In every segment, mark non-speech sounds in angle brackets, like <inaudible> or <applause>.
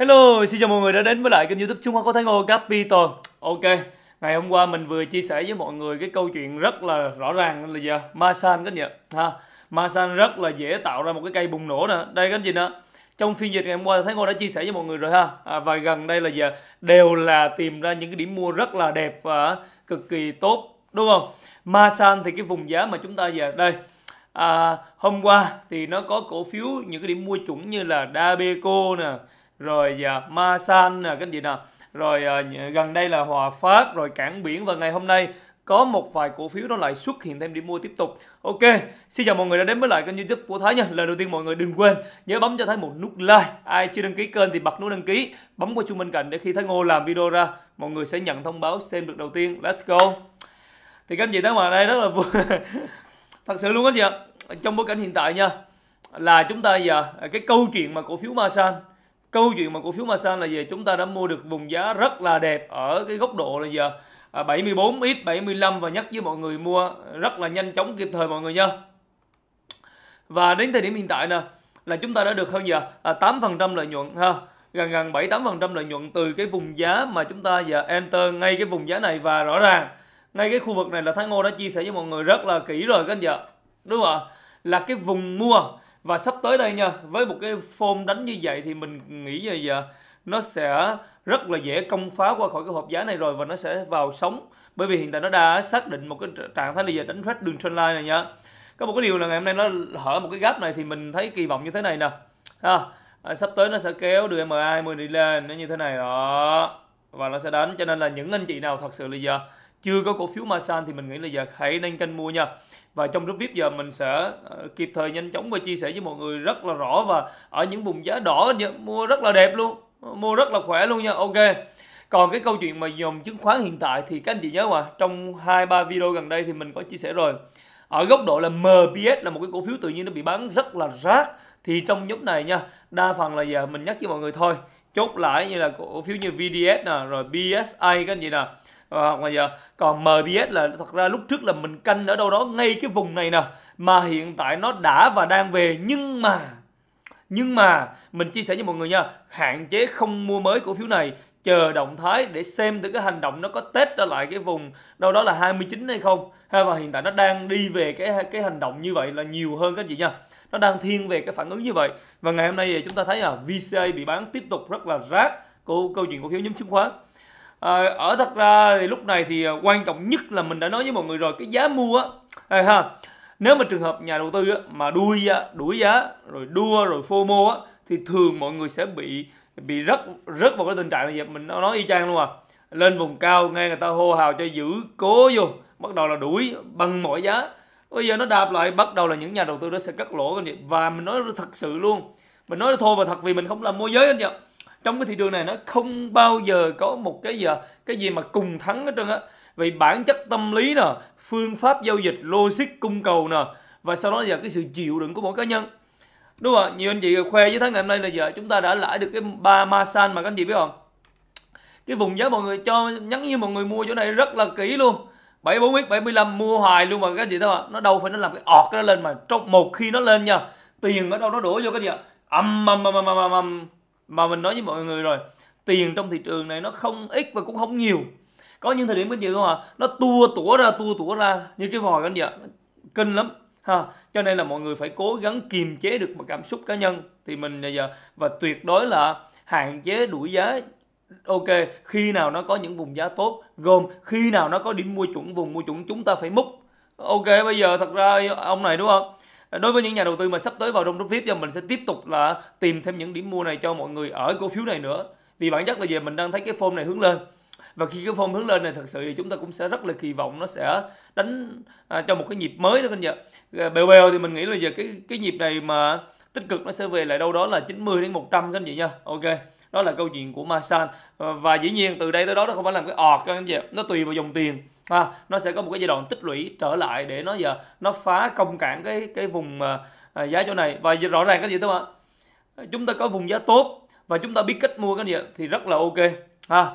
Hello, xin chào mọi người đã đến với lại kênh youtube Trung Hoa có Thái Ngô Capital Ok, ngày hôm qua mình vừa chia sẻ với mọi người cái câu chuyện rất là rõ ràng là giờ Masan cái gì ha Masan rất là dễ tạo ra một cái cây bùng nổ nè Đây cái gì nè trong phiên dịch ngày hôm qua Thái Ngô đã chia sẻ với mọi người rồi ha à, Và gần đây là giờ đều là tìm ra những cái điểm mua rất là đẹp và cực kỳ tốt Đúng không? Masan thì cái vùng giá mà chúng ta giờ đây à, Hôm qua thì nó có cổ phiếu những cái điểm mua chuẩn như là Dabeco nè rồi uh, Ma San nè à, cái gì nào rồi uh, gần đây là Hòa Phát rồi Cảng Biển và ngày hôm nay có một vài cổ phiếu đó lại xuất hiện thêm đi mua tiếp tục. Ok, xin chào mọi người đã đến với lại kênh youtube của Thái nha. Lần đầu tiên mọi người đừng quên nhớ bấm cho Thái một nút like. Ai chưa đăng ký kênh thì bật nút đăng ký, bấm qua chuông bên cạnh để khi Thái Ngô làm video ra, mọi người sẽ nhận thông báo xem được đầu tiên. Let's go. Thì các anh chị thấy mà đây rất là vui. <laughs> Thật sự luôn các anh chị ạ. Trong bối cảnh hiện tại nha là chúng ta giờ dạ, cái câu chuyện mà cổ phiếu Masan câu chuyện mà cổ phiếu Masan là gì chúng ta đã mua được vùng giá rất là đẹp ở cái góc độ là giờ à, 74 x 75 và nhắc với mọi người mua rất là nhanh chóng kịp thời mọi người nha và đến thời điểm hiện tại nè là chúng ta đã được hơn giờ à, 8% lợi nhuận ha gần gần 7 8% lợi nhuận từ cái vùng giá mà chúng ta giờ enter ngay cái vùng giá này và rõ ràng ngay cái khu vực này là Thái Ngô đã chia sẻ với mọi người rất là kỹ rồi các anh chị Đúng không ạ? Là cái vùng mua và sắp tới đây nha với một cái form đánh như vậy thì mình nghĩ giờ giờ nó sẽ rất là dễ công phá qua khỏi cái hộp giá này rồi và nó sẽ vào sóng bởi vì hiện tại nó đã xác định một cái trạng thái là giờ đánh rách đường trend line này nha có một cái điều là ngày hôm nay nó hở một cái gap này thì mình thấy kỳ vọng như thế này nè ha à, sắp tới nó sẽ kéo đường MA 10 đi lên nó như thế này đó và nó sẽ đánh cho nên là những anh chị nào thật sự là giờ chưa có cổ phiếu Masan thì mình nghĩ là giờ hãy nên kênh mua nha và trong group VIP giờ mình sẽ ờ, kịp thời nhanh chóng và chia sẻ với mọi người rất là rõ và ở những vùng giá đỏ mua rất là đẹp luôn mua rất là khỏe luôn nha ok còn cái câu chuyện mà dòng chứng khoán hiện tại thì các anh chị nhớ mà trong hai ba video gần đây thì mình có chia sẻ rồi ở góc độ là MBS là một cái cổ phiếu tự nhiên nó bị bán rất là rác thì trong nhóm này nha đa phần là giờ mình nhắc với mọi người thôi chốt lại như là cổ phiếu như VDS nè rồi BSA các anh chị nè học ờ, bây giờ còn MBS là thật ra lúc trước là mình canh ở đâu đó ngay cái vùng này nè mà hiện tại nó đã và đang về nhưng mà nhưng mà mình chia sẻ với mọi người nha hạn chế không mua mới cổ phiếu này chờ động thái để xem từ cái hành động nó có test trở lại cái vùng đâu đó là 29 hay không và hiện tại nó đang đi về cái cái hành động như vậy là nhiều hơn các chị nha nó đang thiên về cái phản ứng như vậy và ngày hôm nay thì chúng ta thấy là VCA bị bán tiếp tục rất là rác câu câu chuyện cổ phiếu nhóm chứng khoán à, ở thật ra thì lúc này thì ờ, quan trọng nhất là mình đã nói với mọi người rồi cái giá mua á ha nếu mà trường hợp nhà đầu tư á, mà đuôi đuổi giá rồi đua rồi fomo á thì thường mọi người sẽ bị bị rất rất vào cái tình trạng là này mình nói y chang luôn à lên vùng cao nghe người ta hô hào cho giữ cố vô bắt đầu là đuổi bằng mọi giá bây giờ nó đạp lại bắt đầu là những nhà đầu tư đó sẽ cắt lỗ anh chị và mình nói thật sự luôn mình nói thôi và thật vì mình không làm môi giới anh chị trong cái thị trường này nó không bao giờ có một cái gì à, cái gì mà cùng thắng hết trơn á vì bản chất tâm lý nè phương pháp giao dịch logic cung cầu nè và sau đó là cái sự chịu đựng của mỗi cá nhân đúng không nhiều anh chị khoe với tháng ngày hôm nay là giờ chúng ta đã lãi được cái ba ma san mà các anh chị biết không cái vùng giá mọi người cho nhắn như mọi người mua chỗ này rất là kỹ luôn 74 mươi 75 mua hoài luôn mà các anh chị thấy không nó đâu phải nó làm cái ọt nó lên mà trong một khi nó lên nha tiền ở đâu nó đổ vô cái gì ạ ầm ầm ầm ầm ầm ầm mà mình nói với mọi người rồi tiền trong thị trường này nó không ít và cũng không nhiều có những thời điểm cái gì không ạ nó tua tủa ra tua tủa ra như cái vòi anh vậy kinh lắm ha cho nên là mọi người phải cố gắng kiềm chế được một cảm xúc cá nhân thì mình bây giờ và tuyệt đối là hạn chế đuổi giá ok khi nào nó có những vùng giá tốt gồm khi nào nó có điểm mua chuẩn vùng mua chuẩn chúng ta phải múc ok bây giờ thật ra ông này đúng không đối với những nhà đầu tư mà sắp tới vào trong group vip thì mình sẽ tiếp tục là tìm thêm những điểm mua này cho mọi người ở cổ phiếu này nữa vì bản chất là về mình đang thấy cái form này hướng lên và khi cái form hướng lên này thật sự thì chúng ta cũng sẽ rất là kỳ vọng nó sẽ đánh à, cho một cái nhịp mới đó anh chị dạ. ờ, bèo bèo thì mình nghĩ là giờ cái cái nhịp này mà tích cực nó sẽ về lại đâu đó là 90 đến 100 các anh chị nha ok đó là câu chuyện của Masan ờ, và dĩ nhiên từ đây tới đó nó không phải làm cái ọt các anh chị nó tùy vào dòng tiền à, nó sẽ có một cái giai đoạn tích lũy trở lại để nó giờ nó phá công cản cái cái vùng à, à giá chỗ này và rõ ràng cái gì các bạn chúng ta có vùng giá tốt và chúng ta biết cách mua cái gì thì rất là ok ha à,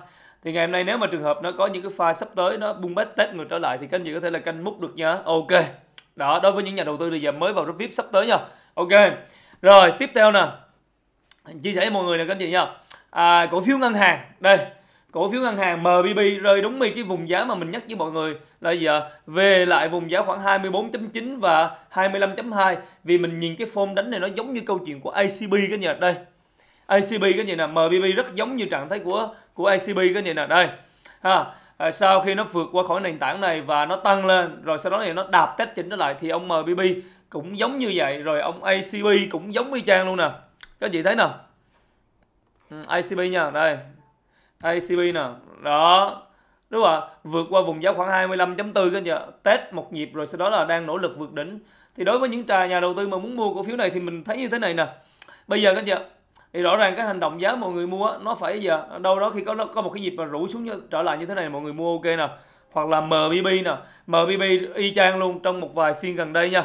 thì ngày hôm nay nếu mà trường hợp nó có những cái pha sắp tới nó bung bét test người trở lại thì các anh chị có thể là canh múc được nhá ok đó đối với những nhà đầu tư thì giờ mới vào group vip sắp tới nha ok rồi tiếp theo nè chia sẻ với mọi người nè các anh chị nha à, cổ phiếu ngân hàng đây cổ phiếu ngân hàng MBB rơi đúng mi cái vùng giá mà mình nhắc với mọi người là giờ về lại vùng giá khoảng 24.9 và 25.2 vì mình nhìn cái form đánh này nó giống như câu chuyện của ACB cái nhà đây ACB cái gì nè MBB rất giống như trạng thái của của ACB cái gì nè đây ha à, sau khi nó vượt qua khỏi nền tảng này và nó tăng lên rồi sau đó thì nó đạp test chỉnh nó lại thì ông MBB cũng giống như vậy rồi ông ACB cũng giống y chang luôn nè các chị thấy nè ừ, ACB nha đây ACB nè đó đúng không ạ vượt qua vùng giá khoảng 25.4 các anh chị ạ test một nhịp rồi sau đó là đang nỗ lực vượt đỉnh thì đối với những trà nhà đầu tư mà muốn mua cổ phiếu này thì mình thấy như thế này nè bây giờ các anh chị ạ thì rõ ràng cái hành động giá mọi người mua nó phải giờ đâu đó khi có có một cái nhịp mà rủ xuống trở lại như thế này mọi người mua ok nè hoặc là MBB nè MBB y chang luôn trong một vài phiên gần đây nha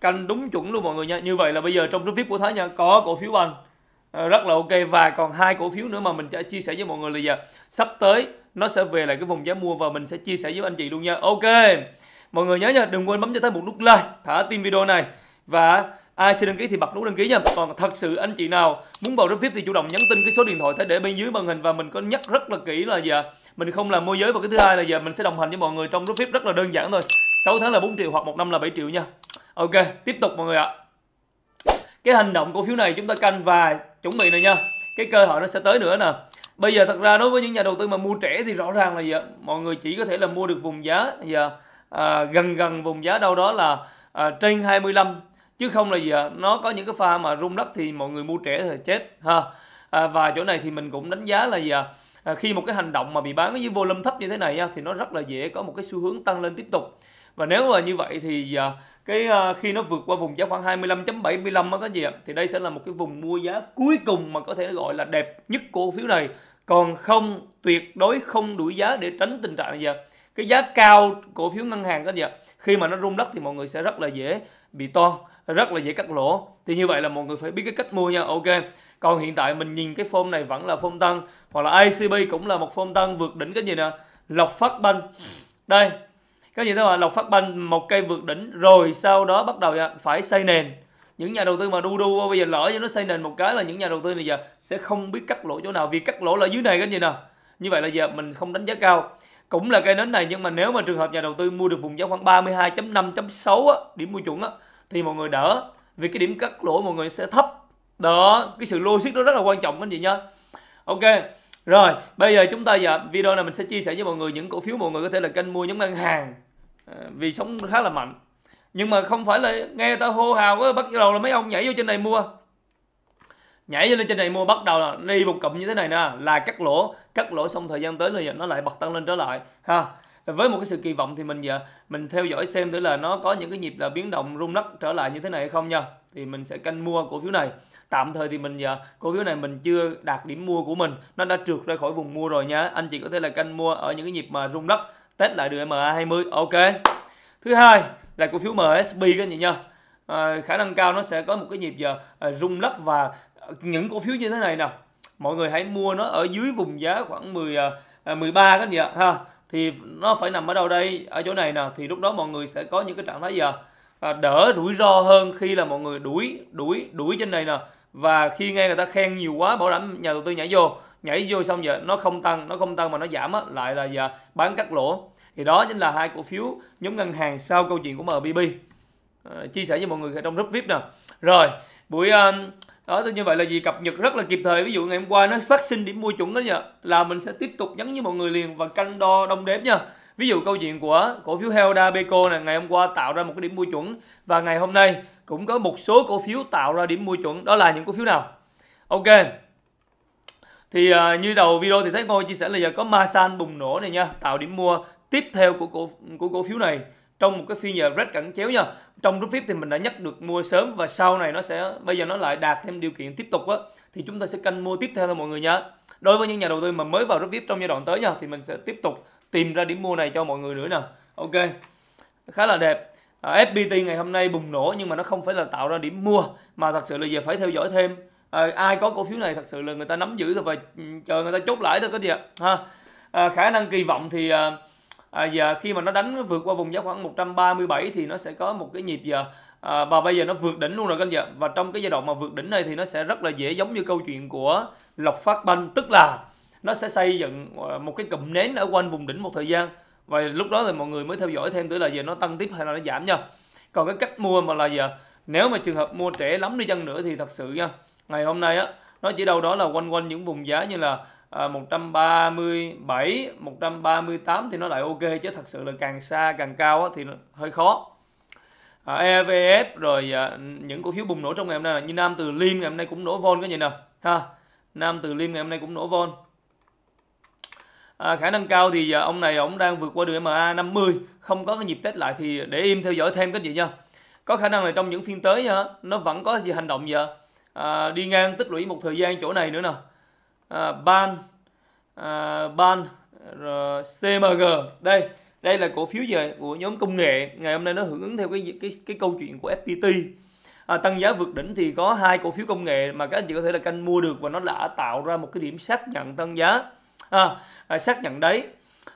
canh đúng chuẩn luôn mọi người nha như vậy là bây giờ trong group VIP của Thái nha có cổ phiếu bằng Ờ, rất là ok và còn hai cổ phiếu nữa mà mình sẽ chia sẻ với mọi người là giờ sắp tới nó sẽ về lại cái vùng giá mua và mình sẽ chia sẻ với anh chị luôn nha ok mọi người nhớ nha đừng quên bấm cho tới một nút like thả tim video này và ai chưa đăng ký thì bật nút đăng ký nha còn thật sự anh chị nào muốn vào group vip thì chủ động nhắn tin cái số điện thoại để bên dưới màn hình và mình có nhắc rất là kỹ là giờ mình không làm môi giới và cái thứ hai là giờ mình sẽ đồng hành với mọi người trong group vip rất là đơn giản thôi 6 tháng là 4 triệu hoặc một năm là 7 triệu nha ok tiếp tục mọi người ạ cái hành động cổ phiếu này chúng ta canh và chuẩn bị này nha cái cơ hội nó sẽ tới nữa nè bây giờ thật ra đối với những nhà đầu tư mà mua trẻ thì rõ ràng là giờ mọi người chỉ có thể là mua được vùng giá giờ à, gần gần vùng giá đâu đó là à, trên 25 chứ không là giờ nó có những cái pha mà rung đất thì mọi người mua trẻ thì chết ha à, và chỗ này thì mình cũng đánh giá là giờ à, khi một cái hành động mà bị bán với volume thấp như thế này thì nó rất là dễ có một cái xu hướng tăng lên tiếp tục và nếu mà như vậy thì à, cái à, khi nó vượt qua vùng giá khoảng 25.75 có gì ạ thì đây sẽ là một cái vùng mua giá cuối cùng mà có thể gọi là đẹp nhất cổ phiếu này còn không tuyệt đối không đuổi giá để tránh tình trạng gì ạ cái giá cao cổ phiếu ngân hàng có gì ạ khi mà nó rung lắc thì mọi người sẽ rất là dễ bị to rất là dễ cắt lỗ thì như vậy là mọi người phải biết cái cách mua nha ok còn hiện tại mình nhìn cái phone này vẫn là phone tăng hoặc là ICB cũng là một phone tăng vượt đỉnh cái gì nè lọc phát banh đây các gì đó là lộc phát banh một cây vượt đỉnh rồi sau đó bắt đầu à, phải xây nền những nhà đầu tư mà đu đu bây giờ lỡ cho nó xây nền một cái là những nhà đầu tư này giờ sẽ không biết cắt lỗ chỗ nào vì cắt lỗ là dưới này cái gì nào như vậy là giờ mình không đánh giá cao cũng là cây nến này nhưng mà nếu mà trường hợp nhà đầu tư mua được vùng giá khoảng 32.5.6 điểm mua chuẩn á thì mọi người đỡ vì cái điểm cắt lỗ mọi người sẽ thấp đó cái sự logic đó rất là quan trọng anh chị nhá ok rồi bây giờ chúng ta giờ dạ, video này mình sẽ chia sẻ với mọi người những cổ phiếu mọi người có thể là kênh mua nhóm ngân hàng Ờ, vì sống khá là mạnh nhưng mà không phải là nghe tao hô hào quá bắt đầu là mấy ông nhảy vô trên này mua nhảy lên trên này mua bắt đầu là đi một cụm như thế này nè là cắt lỗ cắt lỗ xong thời gian tới là nó lại bật tăng lên trở lại ha với một cái sự kỳ vọng thì mình giờ mình theo dõi xem thử là nó có những cái nhịp là biến động rung lắc trở lại như thế này hay không nha thì mình sẽ canh mua cổ phiếu này tạm thời thì mình giờ cổ phiếu này mình chưa đạt điểm mua của mình nó đã trượt ra khỏi vùng mua rồi nha anh chị có thể là canh mua ở những cái nhịp mà rung lắc test lại đường MA20 ok thứ hai là cổ phiếu MSB các anh chị à, khả năng cao nó sẽ có một cái nhịp giờ à, rung lắc và những cổ phiếu như thế này nè mọi người hãy mua nó ở dưới vùng giá khoảng 10 à, 13 à, các anh ha thì nó phải nằm ở đâu đây ở chỗ này nè thì lúc đó mọi người sẽ có những cái trạng thái giờ à, đỡ rủi ro hơn khi là mọi người đuổi đuổi đuổi trên này nè và khi nghe người ta khen nhiều quá bảo đảm nhà đầu tư nhảy vô nhảy vô xong giờ nó không tăng nó không tăng mà nó giảm á, lại là giờ bán cắt lỗ thì đó chính là hai cổ phiếu nhóm ngân hàng sau câu chuyện của MBB à, ờ, chia sẻ với mọi người trong group VIP nè rồi buổi uh, đó như vậy là gì cập nhật rất là kịp thời ví dụ ngày hôm qua nó phát sinh điểm mua chuẩn đó nha là mình sẽ tiếp tục nhắn với mọi người liền và canh đo đông đếm nha ví dụ câu chuyện của cổ phiếu Helda Beco này ngày hôm qua tạo ra một cái điểm mua chuẩn và ngày hôm nay cũng có một số cổ phiếu tạo ra điểm mua chuẩn đó là những cổ phiếu nào ok thì uh, như đầu video thì thấy Ngôi chia sẻ là giờ có Masan bùng nổ này nha tạo điểm mua tiếp theo của cổ của cổ phiếu này trong một cái phiên giờ red cẩn chéo nha trong rút VIP thì mình đã nhắc được mua sớm và sau này nó sẽ bây giờ nó lại đạt thêm điều kiện tiếp tục á thì chúng ta sẽ canh mua tiếp theo thôi mọi người nha đối với những nhà đầu tư mà mới vào rút VIP trong giai đoạn tới nha thì mình sẽ tiếp tục tìm ra điểm mua này cho mọi người nữa nè ok khá là đẹp à, ờ, FPT ngày hôm nay bùng nổ nhưng mà nó không phải là tạo ra điểm mua mà thật sự là giờ phải theo dõi thêm à, ai có cổ phiếu này thật sự là người ta nắm giữ rồi và ừ, chờ người ta chốt lãi thôi có gì ạ ha à, khả năng kỳ vọng thì à, à, giờ khi mà nó đánh vượt qua vùng giá khoảng 137 thì nó sẽ có một cái nhịp giờ à, và bây giờ nó vượt đỉnh luôn rồi các anh và trong cái giai đoạn mà vượt đỉnh này thì nó sẽ rất là dễ giống như câu chuyện của lộc phát banh tức là nó sẽ xây dựng một cái cụm nến ở quanh vùng đỉnh một thời gian và lúc đó thì mọi người mới theo dõi thêm tới là giờ nó tăng tiếp hay là nó giảm nha còn cái cách mua mà là giờ nếu mà trường hợp mua trẻ lắm đi chăng nữa thì thật sự nha ngày hôm nay á nó chỉ đâu đó là quanh quanh những vùng giá như là à, 137 138 thì nó lại ok chứ thật sự là càng xa càng cao á, thì hơi khó à, EVF rồi à, những cổ phiếu bùng nổ trong ngày hôm nay là như Nam Từ Liêm ngày hôm nay cũng nổ von cái gì nào ha Nam Từ Liêm ngày hôm nay cũng nổ von à, khả năng cao thì giờ à, ông này ông đang vượt qua đường MA 50 không có cái nhịp test lại thì để im theo dõi thêm cái gì nha có khả năng là trong những phiên tới nha, nó vẫn có gì hành động gì à, đi ngang tích lũy một thời gian chỗ này nữa nè à, ban à, ban rồi CMG đây đây là cổ phiếu về của nhóm công nghệ ngày hôm nay nó hưởng ứng theo cái cái cái câu chuyện của FPT à, tăng giá vượt đỉnh thì có hai cổ phiếu công nghệ mà các anh chị có thể là canh mua được và nó đã tạo ra một cái điểm xác nhận tăng giá à, à, xác nhận đấy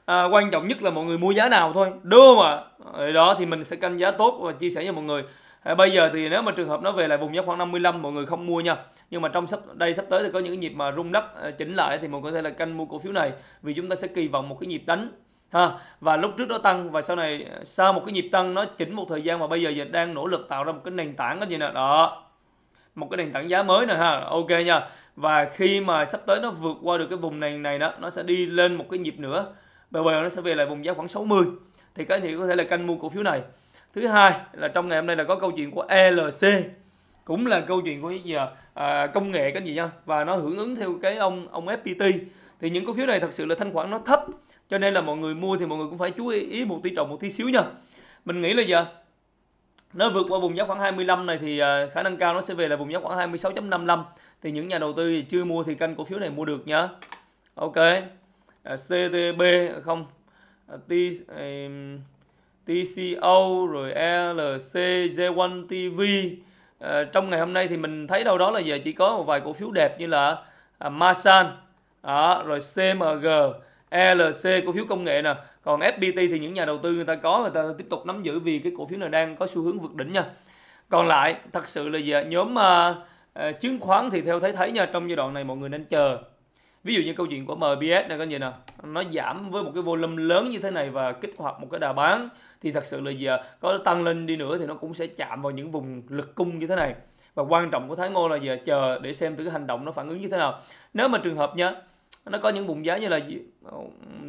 à, quan trọng nhất là mọi người mua giá nào thôi đúng không ạ à? đó thì mình sẽ canh giá tốt và chia sẻ cho mọi người bây giờ thì nếu mà trường hợp nó về lại vùng giá khoảng 55 mọi người không mua nha nhưng mà trong sắp đây sắp tới thì có những nhịp mà rung đất ờ, chỉnh lại thì mọi người có thể là canh mua cổ phiếu này vì chúng ta sẽ kỳ vọng một cái nhịp đánh ha và lúc trước nó tăng và sau này ờ, sau một cái nhịp tăng nó chỉnh một thời gian mà bây giờ giờ đang nỗ lực tạo ra một cái nền tảng cái gì nè đó một cái nền tảng giá mới nè ha ok nha và khi mà sắp tới nó vượt qua được cái vùng này này đó nó sẽ đi lên một cái nhịp nữa bây giờ nó sẽ về lại vùng giá khoảng 60 thì các anh có thể là canh mua cổ phiếu này thứ hai là trong ngày hôm nay là có câu chuyện của ELC cũng là câu chuyện của cái à, công nghệ cái gì nha và nó hưởng ứng theo cái ông ông FPT thì những cổ phiếu này thật sự là thanh khoản nó thấp cho nên là mọi người mua thì mọi người cũng phải chú ý, ý một tí trọng một tí xíu nha mình nghĩ là giờ nó vượt qua vùng giá khoảng 25 này thì à, khả năng cao nó sẽ về là vùng giá khoảng 26.55 thì những nhà đầu tư chưa mua thì canh cổ phiếu này mua được nhá ok à, CTB không à, T TCO rồi LC J1 TV à, ờ, trong ngày hôm nay thì mình thấy đâu đó là giờ chỉ có một vài cổ phiếu đẹp như là à, Masan à, rồi CMG LC cổ phiếu công nghệ nè còn FPT thì những nhà đầu tư người ta có người ta tiếp tục nắm giữ vì cái cổ phiếu này đang có xu hướng vượt đỉnh nha còn lại thật sự là giờ nhóm à, à, chứng khoán thì theo thấy thấy nha trong giai đoạn này mọi người nên chờ ví dụ như câu chuyện của MBS này các gì chị nè nó giảm với một cái volume lớn như thế này và kích hoạt một cái đà bán thì thật sự là giờ có tăng lên đi nữa thì nó cũng sẽ chạm vào những vùng lực cung như thế này và quan trọng của Thái Ngô là giờ chờ để xem từ cái hành động nó phản ứng như thế nào nếu mà trường hợp nhá nó có những vùng giá như là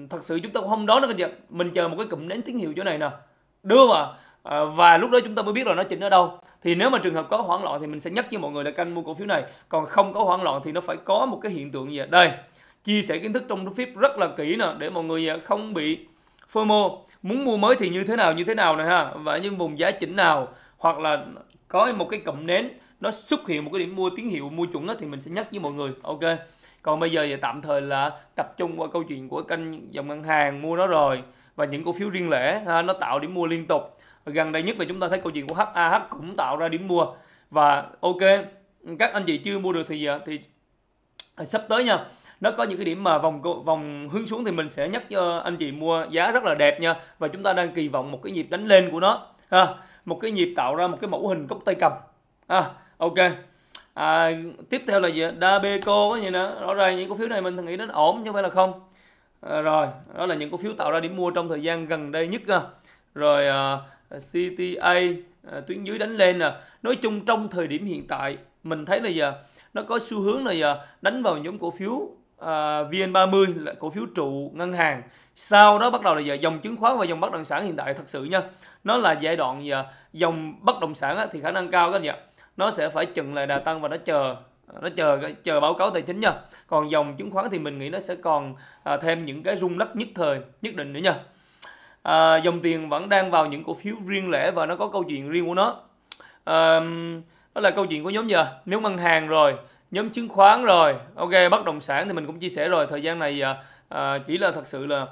thật sự chúng ta không đó nữa anh chị mình chờ một cái cụm nến tín hiệu chỗ này nè đưa mà và lúc đó chúng ta mới biết là nó chỉnh ở đâu thì nếu mà trường hợp có hoảng loạn thì mình sẽ nhắc với mọi người là canh mua cổ phiếu này còn không có hoảng loạn thì nó phải có một cái hiện tượng gì đây chia sẻ kiến thức trong phim rất là kỹ nè để mọi người à, không bị FOMO muốn mua mới thì như thế nào như thế nào này ha và những vùng giá chỉnh nào hoặc là có một cái cụm nến nó xuất hiện một cái điểm mua tín hiệu mua chuẩn đó, thì mình sẽ nhắc với mọi người ok còn bây giờ thì tạm thời là tập trung qua câu chuyện của kênh dòng ngân hàng mua nó rồi và những cổ phiếu riêng lẻ ha, nó tạo điểm mua liên tục gần đây nhất là chúng ta thấy câu chuyện của HAH cũng tạo ra điểm mua và ok các anh chị chưa mua được thì à, thì sắp tới nha nó có những cái điểm mà vòng vòng hướng xuống thì mình sẽ nhắc cho ờ, anh chị mua giá rất là đẹp nha và chúng ta đang kỳ vọng một cái nhịp đánh lên của nó ha một cái nhịp tạo ra một cái mẫu hình cốc tay cầm à, ok à, tiếp theo là gì Dabeco gì nữa rõ ràng những cổ phiếu này mình nghĩ nó ổn chứ không phải là không à, rồi đó là những cổ phiếu tạo ra điểm mua trong thời gian gần đây nhất rồi à, Ờ, CTA ờ, tuyến dưới đánh lên nè nói chung trong thời điểm hiện tại mình thấy là giờ nó có xu hướng là giờ đánh vào nhóm cổ phiếu ờ, VN30 là cổ phiếu trụ ngân hàng sau đó bắt đầu là giờ dòng chứng khoán và dòng bất động sản hiện tại thật sự nha nó là giai đoạn giờ dòng bất động sản thì khả năng cao các anh nó sẽ phải chừng lại đà tăng và nó chờ nó chờ chờ báo cáo tài chính nha còn dòng chứng khoán thì mình nghĩ nó sẽ còn thêm những cái rung lắc nhất thời nhất định nữa nha à, dòng tiền vẫn đang vào những cổ phiếu riêng lẻ và nó có câu chuyện riêng của nó à, đó là câu chuyện của nhóm giờ nếu ngân hàng rồi nhóm chứng khoán rồi ok bất động sản thì mình cũng chia sẻ rồi thời gian này à, chỉ là thật sự là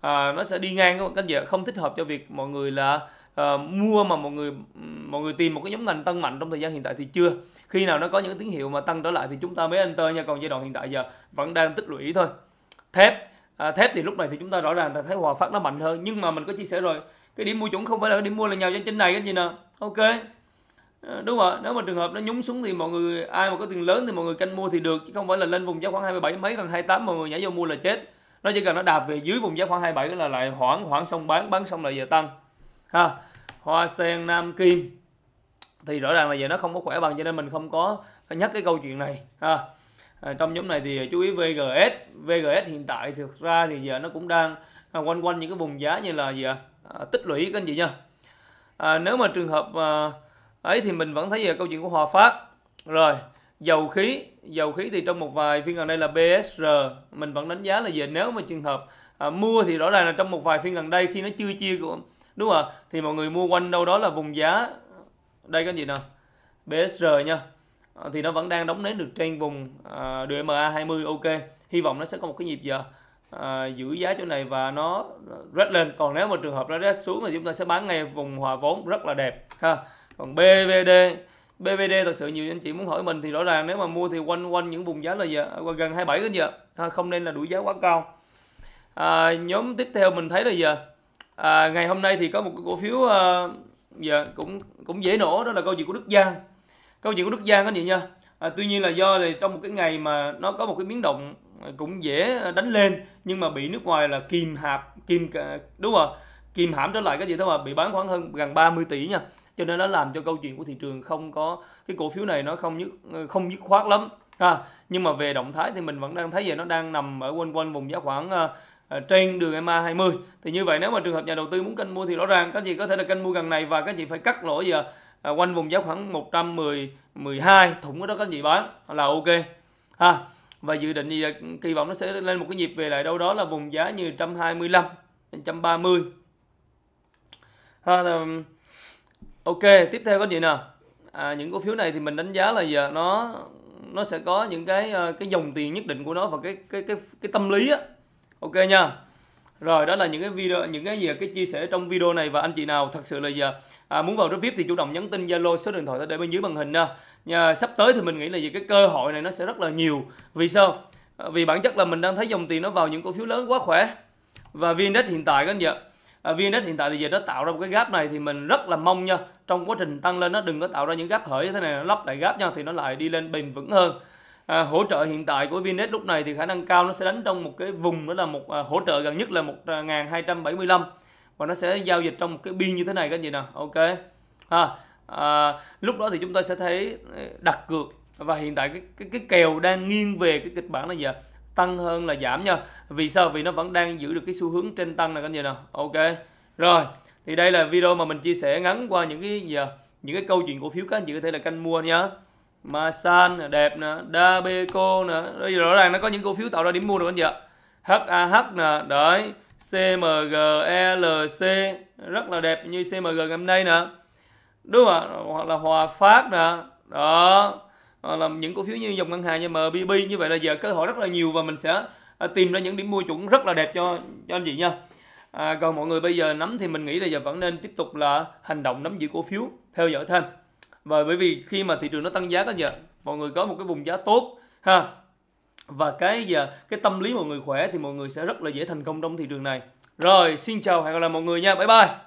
à, nó sẽ đi ngang các bạn không thích hợp cho việc mọi người là à, mua mà mọi người mọi người tìm một cái nhóm ngành tăng mạnh trong thời gian hiện tại thì chưa khi nào nó có những tín hiệu mà tăng trở lại thì chúng ta mới enter nha còn giai đoạn hiện tại giờ vẫn đang tích lũy thôi thép à, thép thì lúc này thì chúng ta rõ ràng ta thấy hòa phát nó mạnh hơn nhưng mà mình có chia sẻ rồi cái điểm mua chuẩn không phải là cái điểm mua là nhào trên trên này cái gì nè ok à, đúng rồi nếu mà trường hợp nó nhúng xuống thì mọi người ai mà có tiền lớn thì mọi người canh mua thì được chứ không phải là lên vùng giá khoảng 27 mấy gần 28 mọi người nhảy vô mua là chết nó chỉ cần nó đạp về dưới vùng giá khoảng 27 là lại hoãn hoãn xong bán bán xong lại giờ tăng ha hoa sen nam kim thì rõ ràng là giờ nó không có khỏe bằng cho nên mình không có nhắc cái câu chuyện này ha Ờ, trong nhóm này thì chú ý VGS VGS hiện tại thực ra thì giờ nó cũng đang à, quanh quanh những cái vùng giá như là gì ạ à, tích lũy các anh chị nha à, nếu mà trường hợp à, ấy thì mình vẫn thấy về câu chuyện của Hòa Phát rồi dầu khí dầu khí thì trong một vài phiên gần đây là BSR mình vẫn đánh giá là về nếu mà trường hợp à, mua thì rõ ràng là trong một vài phiên gần đây khi nó chưa chia của đúng không ạ thì mọi người mua quanh đâu đó là vùng giá đây các anh chị nào BSR nha Ờ, thì nó vẫn đang đóng nến được trên vùng DMA ờ, đường MA 20 ok hy vọng nó sẽ có một cái nhịp giờ à, giữ giá chỗ này và nó rất lên còn nếu mà trường hợp nó rớt xuống thì chúng ta sẽ bán ngay vùng hòa vốn rất là đẹp ha còn BVD BVD thật sự nhiều anh chị muốn hỏi mình thì rõ ràng nếu mà mua thì quanh quanh những vùng giá là giờ à, gần 27 đến giờ ha, không nên là đuổi giá quá cao à, nhóm tiếp theo mình thấy là giờ à, ngày hôm nay thì có một cổ phiếu à, giờ cũng cũng dễ nổ đó là câu chuyện của Đức Giang câu chuyện của Đức Giang đó vậy nha à, tuy nhiên là do thì trong một cái ngày mà nó có một cái biến động à, cũng dễ đánh lên nhưng mà bị nước ngoài là kìm hạp kìm đúng không kìm hãm trở lại cái gì đó mà bị bán khoảng hơn gần 30 tỷ nha cho nên nó làm cho câu chuyện của thị trường không có cái cổ phiếu này nó không nhất ờ, không dứt khoát lắm à, nhưng mà về động thái thì mình vẫn đang thấy về nó đang nằm ở quanh quanh vùng giá khoảng uh, trên đường MA 20 thì như vậy nếu mà trường hợp nhà đầu tư muốn canh mua thì rõ ràng các gì có thể là canh mua gần này và các chị phải cắt lỗ gì à? à, quanh vùng giá khoảng 110 12 thủng ở đó có gì bán là ok ha và dự định thì ừ, kỳ vọng nó sẽ lên một cái nhịp về lại đâu đó là vùng giá như 125 130 ha, ừ, ok tiếp theo có gì nè à, những cổ phiếu này thì mình đánh giá là giờ nó nó sẽ có những cái ờ, cái dòng tiền nhất định của nó và cái cái cái cái tâm lý á ok nha rồi đó là những cái video những cái gì cái chia sẻ trong video này và anh chị nào thật sự là giờ à, muốn vào group VIP thì chủ động nhắn tin Zalo số điện thoại để bên dưới màn hình nha. À, sắp tới thì mình nghĩ là gì cái cơ hội này nó sẽ rất là nhiều. Vì sao? À, vì bản chất là mình đang thấy dòng tiền nó vào những cổ phiếu lớn quá khỏe. Và VNDAX hiện tại các anh chị à, VNX hiện tại thì giờ nó tạo ra một cái gap này thì mình rất là mong nha trong quá trình tăng lên nó đừng có tạo ra những gap hở như thế này nó lắp lại gap nha thì nó lại đi lên bền vững hơn à, hỗ trợ hiện tại của VNX lúc này thì khả năng cao nó sẽ đánh trong một cái vùng đó là một à, hỗ trợ gần nhất là 1275 và nó sẽ giao dịch trong một cái biên như thế này các anh chị nào ok à, à, lúc đó thì chúng ta sẽ thấy ờ, đặt cược và hiện tại cái, cái cái kèo đang nghiêng về cái kịch bản là gì tăng hơn là giảm nha vì sao vì nó vẫn đang giữ được cái xu hướng trên tăng này các anh chị nào ok rồi thì đây là video mà mình chia sẻ ngắn qua những cái gì những cái câu chuyện cổ phiếu các anh chị có thể là canh mua nhá Masan nè đẹp nè, Dabeco nè, rõ ràng nó có những cổ phiếu tạo ra điểm mua được anh chị ạ. HAH nè, đấy. CMGLC e rất là đẹp như CMG ngày hôm nay nè đúng không hoặc là Hòa Phát nè đó hoặc là những cổ phiếu như dòng ngân hàng như MBB như vậy là giờ cơ hội rất là nhiều và mình sẽ à, tìm ra những điểm mua chuẩn rất là đẹp cho cho anh chị nha à, còn mọi người bây giờ nắm thì mình nghĩ là giờ vẫn nên tiếp tục là hành động nắm giữ cổ phiếu theo dõi thêm và bởi vì khi mà thị trường nó tăng giá đó giờ mọi người có một cái vùng giá tốt ha và cái giờ cái tâm lý mọi người khỏe thì mọi người sẽ rất là dễ thành công trong thị trường này rồi xin chào hẹn gặp lại mọi người nha bye bye